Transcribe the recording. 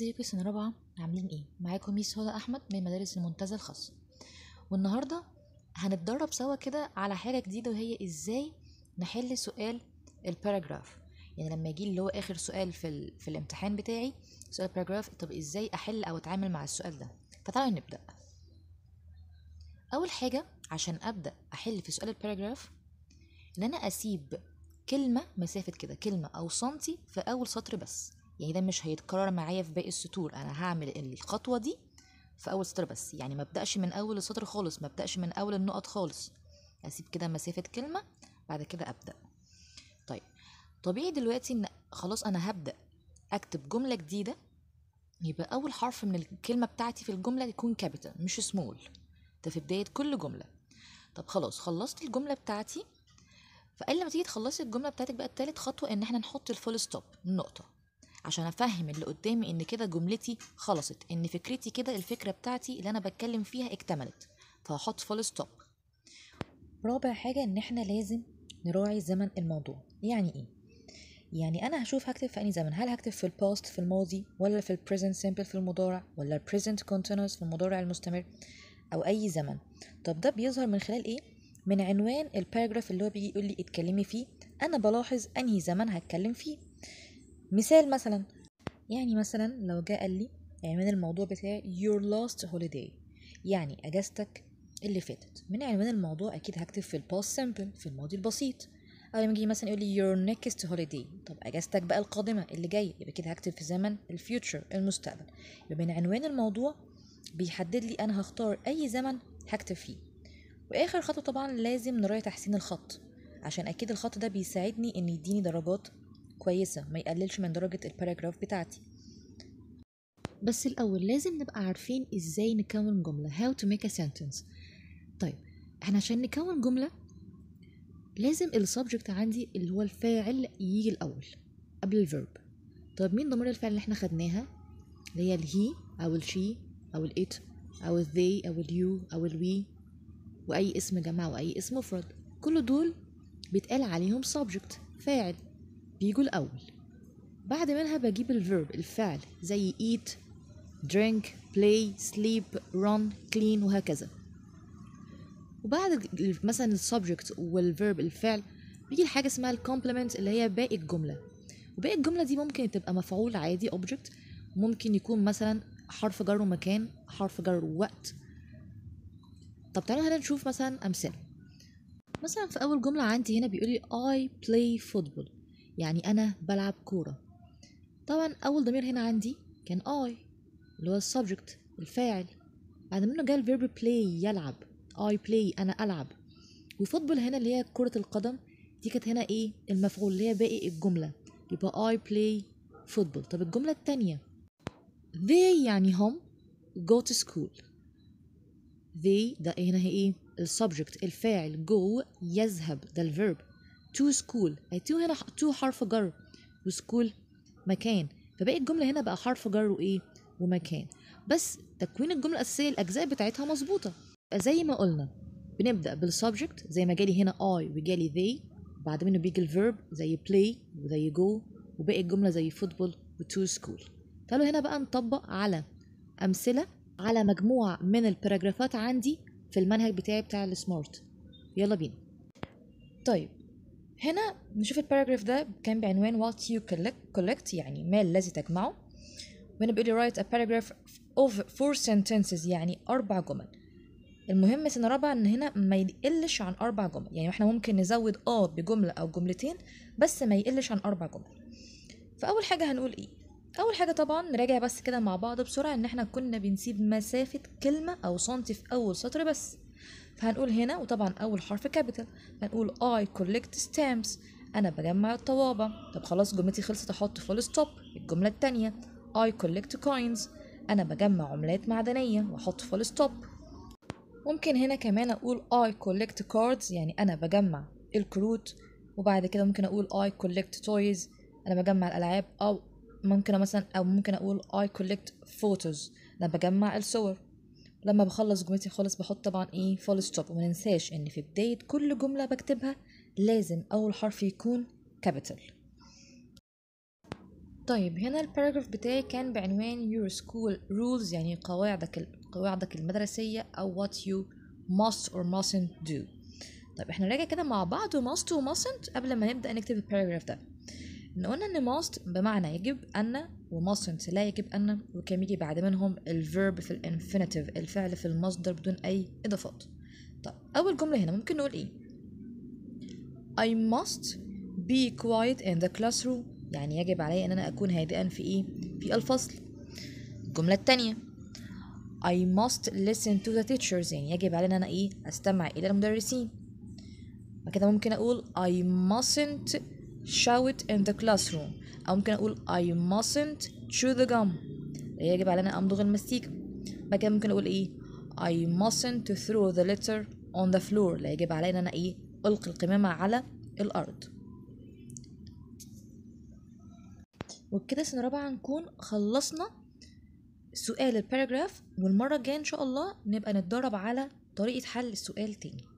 ازيكم سنه رابعه عاملين ايه معاكم ميس هدى احمد من مدارس المنتزه الخاصه والنهارده هنتدرب سوا كده على حاجه جديده وهي ازاي نحل سؤال الباراجراف يعني لما يجي اللي هو اخر سؤال في في الامتحان بتاعي سؤال الباراجراف طب ازاي احل او اتعامل مع السؤال ده فتعالوا نبدا اول حاجه عشان ابدا احل في سؤال الباراجراف ان انا اسيب كلمه مسافه كده كلمه او سنتي في اول سطر بس يعني ده مش هيتكرر معايا في باقي السطور انا هعمل الخطوه دي في اول سطر بس يعني ما ابداش من اول السطر خالص ما ابداش من اول النقط خالص اسيب كده مسافه كلمه بعد كده ابدا طيب طبيعي دلوقتي ان خلاص انا هبدا اكتب جمله جديده يبقى اول حرف من الكلمه بتاعتي في الجمله يكون كابيتال مش سمول ده في بدايه كل جمله طب خلاص خلصت الجمله بتاعتي فقال لما تيجي تخلصي الجمله بتاعتك بقى التالت خطوه ان احنا نحط الفول ستوب النقطه عشان افهم اللي قدامي ان كده جملتي خلصت ان فكرتي كده الفكره بتاعتي اللي انا بتكلم فيها اكتملت فهحط فول ستوب رابع حاجه ان احنا لازم نراعي زمن الموضوع يعني ايه يعني انا هشوف هكتب في اي زمن هل هكتب في الباست في الماضي ولا في البريزنت سيمبل في المضارع ولا البريزنت كونتينوس في المضارع المستمر او اي زمن طب ده بيظهر من خلال ايه من عنوان الباراجراف اللي هو بيجي يقول لي اتكلمي فيه انا بلاحظ انهي زمن هتكلم فيه مثال مثلا يعني مثلا لو جاء قال لي عنوان الموضوع بتاعي your last holiday يعني اجازتك اللي فاتت من عنوان الموضوع اكيد هكتب في الباست سمبل في الماضي البسيط او لما يجي مثلا يقول لي your next holiday طب اجازتك بقى القادمه اللي جايه يبقى كده هكتب في زمن الفيوتشر المستقبل يبقى من عنوان الموضوع بيحدد لي انا هختار اي زمن هكتب فيه واخر خطوه طبعا لازم نراعي تحسين الخط عشان اكيد الخط ده بيساعدني ان يديني درجات كويسة ما يقللش من درجة الباراجراف بتاعتي بس الأول لازم نبقى عارفين إزاي نكون جملة how to make a sentence طيب احنا عشان نكون جملة لازم السبجكت عندي اللي هو الفاعل يجي الأول قبل الفيرب طيب مين ضمير الفعل اللي احنا خدناها اللي هي الهي أو الشي أو الإت أو الذي أو اليو أو الوي وأي اسم جماعة وأي اسم مفرد كل دول بيتقال عليهم subject فاعل بيجوا الأول بعد منها بجيب الفيرب الفعل زي eat drink play sleep run clean وهكذا وبعد مثلا السبجكت والفيرب الفعل بيجي حاجة اسمها الكومبلمنت اللي هي باقي الجملة وباقي الجملة دي ممكن تبقى مفعول عادي object ممكن يكون مثلا حرف جر مكان حرف جر وقت طب تعالوا هنا نشوف مثلا أمثلة مثلا في أول جملة عندي هنا بيقولي I play football يعني أنا بلعب كورة طبعا أول ضمير هنا عندي كان I اللي هو السبجكت الفاعل بعد منه جاء الفيرب بلاي يلعب I play أنا ألعب وفوتبول هنا اللي هي كرة القدم دي كانت هنا إيه المفعول اللي هي باقي الجملة يبقى I play football طب الجملة التانية they يعني هم go to school they ده هنا هي ايه السبجكت الفاعل go يذهب ده الفيرب to school هي يعني تو هنا تو حرف جر وسكول مكان فباقي الجمله هنا بقى حرف جر وايه ومكان بس تكوين الجمله الاساسيه الاجزاء بتاعتها مظبوطه زي ما قلنا بنبدا بالسبجكت زي ما جالي هنا اي وجالي they بعد منه بيجي الفيرب زي play وزي go وباقي الجمله زي football وto school تعالوا هنا بقى نطبق على امثله على مجموعه من الباراجرافات عندي في المنهج بتاعي بتاع السمارت يلا بينا طيب هنا نشوف الباراجراف ده كان بعنوان what you collect, collect يعني ما الذي تجمعه وهنا بيقول لي write a paragraph of four sentences يعني أربع جمل المهم سنة رابعة إن هنا ما يقلش عن أربع جمل يعني إحنا ممكن نزود آه بجملة أو جملتين بس ما يقلش عن أربع جمل فأول حاجة هنقول إيه أول حاجة طبعا نراجع بس كده مع بعض بسرعة إن إحنا كنا بنسيب مسافة كلمة أو سنتي في أول سطر بس فهنقول هنا وطبعا أول حرف كابيتال هنقول I collect stamps أنا بجمع الطوابع طب خلاص جملتي خلصت أحط فول ستوب الجملة التانية I collect coins أنا بجمع عملات معدنية وأحط فول ستوب ممكن هنا كمان أقول I collect cards يعني أنا بجمع الكروت وبعد كده ممكن أقول I collect toys أنا بجمع الألعاب أو ممكن مثلا أو ممكن أقول I collect photos أنا بجمع الصور لما بخلص جملتي خالص بحط طبعا ايه فول ستوب وما ننساش ان في بداية كل جملة بكتبها لازم اول حرف يكون كابيتال طيب هنا الباراجراف بتاعي كان بعنوان your school rules يعني قواعدك قواعدك المدرسية أو what you must or mustn't do طيب احنا نراجع كده مع بعض must و mustn't قبل ما نبدأ نكتب الباراجراف ده إن قلنا إن ماست بمعنى يجب أن وماستنت لا يجب أن وكان يجي بعد منهم الفيرب في الانفينيتيف الفعل في المصدر بدون أي إضافات طب أول جملة هنا ممكن نقول إيه I must be quiet in the classroom يعني يجب علي إن أنا أكون هادئا في إيه في الفصل الجملة التانية I must listen to the teachers يعني يجب علي إن أنا إيه أستمع إلى المدرسين كده ممكن أقول I mustn't shout in the classroom أو ممكن أقول I mustn't chew the gum يجب علينا أمضغ المستيكة بعد كده ممكن أقول إيه I mustn't throw the letter on the floor لا يجب علينا أنا إيه ألقي القمامة على الأرض وبكده سنة رابعة نكون خلصنا سؤال الباراجراف والمرة الجاية إن شاء الله نبقى نتدرب على طريقة حل السؤال تاني